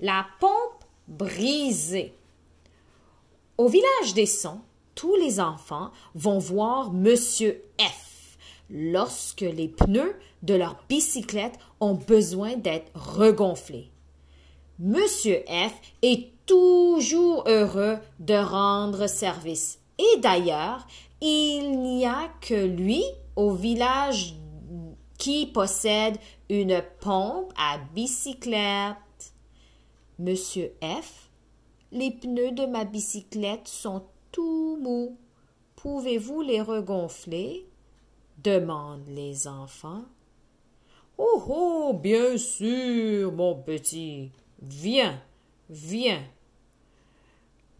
La pompe brisée. Au village des sons, tous les enfants vont voir Monsieur F lorsque les pneus de leur bicyclette ont besoin d'être regonflés. Monsieur F est toujours heureux de rendre service. Et d'ailleurs, il n'y a que lui au village qui possède une pompe à bicyclette. Monsieur F, les pneus de ma bicyclette sont tout mous. Pouvez-vous les regonfler? demandent les enfants. Oh oh, bien sûr, mon petit. Viens, viens.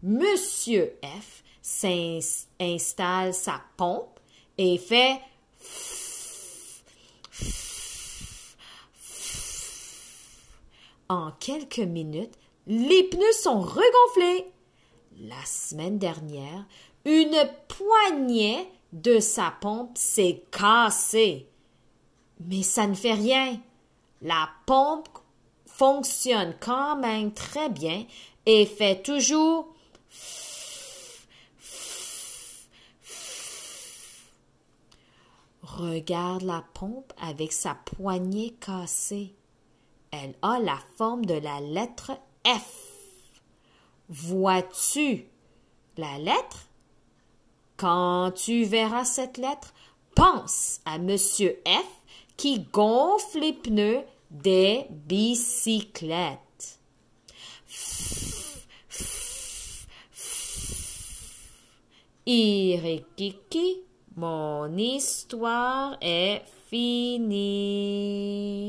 Monsieur F s'installe sa pompe et fait En quelques minutes, les pneus sont regonflés. La semaine dernière, une poignée de sa pompe s'est cassée. Mais ça ne fait rien. La pompe fonctionne quand même très bien et fait toujours Regarde la pompe avec sa poignée cassée. Elle a la forme de la lettre F. Vois-tu la lettre? Quand tu verras cette lettre, pense à Monsieur F qui gonfle les pneus des bicyclettes. Irikiki, mon histoire est finie.